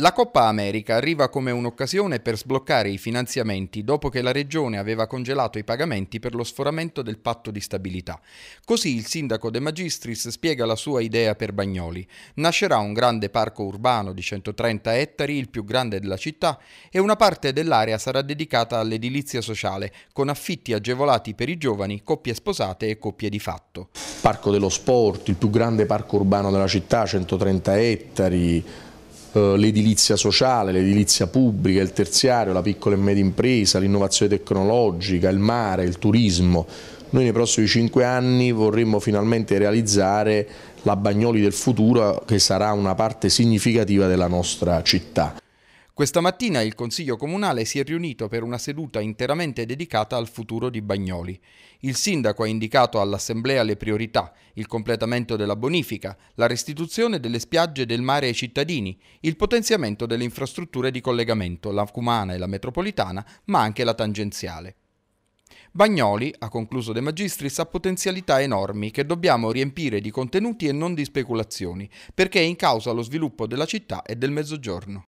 La Coppa America arriva come un'occasione per sbloccare i finanziamenti dopo che la Regione aveva congelato i pagamenti per lo sforamento del patto di stabilità. Così il sindaco De Magistris spiega la sua idea per Bagnoli. Nascerà un grande parco urbano di 130 ettari, il più grande della città, e una parte dell'area sarà dedicata all'edilizia sociale, con affitti agevolati per i giovani, coppie sposate e coppie di fatto. Parco dello sport, il più grande parco urbano della città, 130 ettari eh, l'edilizia sociale, l'edilizia pubblica, il terziario, la piccola e media impresa, l'innovazione tecnologica, il mare, il turismo. Noi nei prossimi cinque anni vorremmo finalmente realizzare la Bagnoli del futuro che sarà una parte significativa della nostra città. Questa mattina il Consiglio Comunale si è riunito per una seduta interamente dedicata al futuro di Bagnoli. Il sindaco ha indicato all'Assemblea le priorità, il completamento della bonifica, la restituzione delle spiagge e del mare ai cittadini, il potenziamento delle infrastrutture di collegamento, la cumana e la metropolitana, ma anche la tangenziale. Bagnoli, ha concluso De Magistris, ha potenzialità enormi che dobbiamo riempire di contenuti e non di speculazioni, perché è in causa lo sviluppo della città e del mezzogiorno.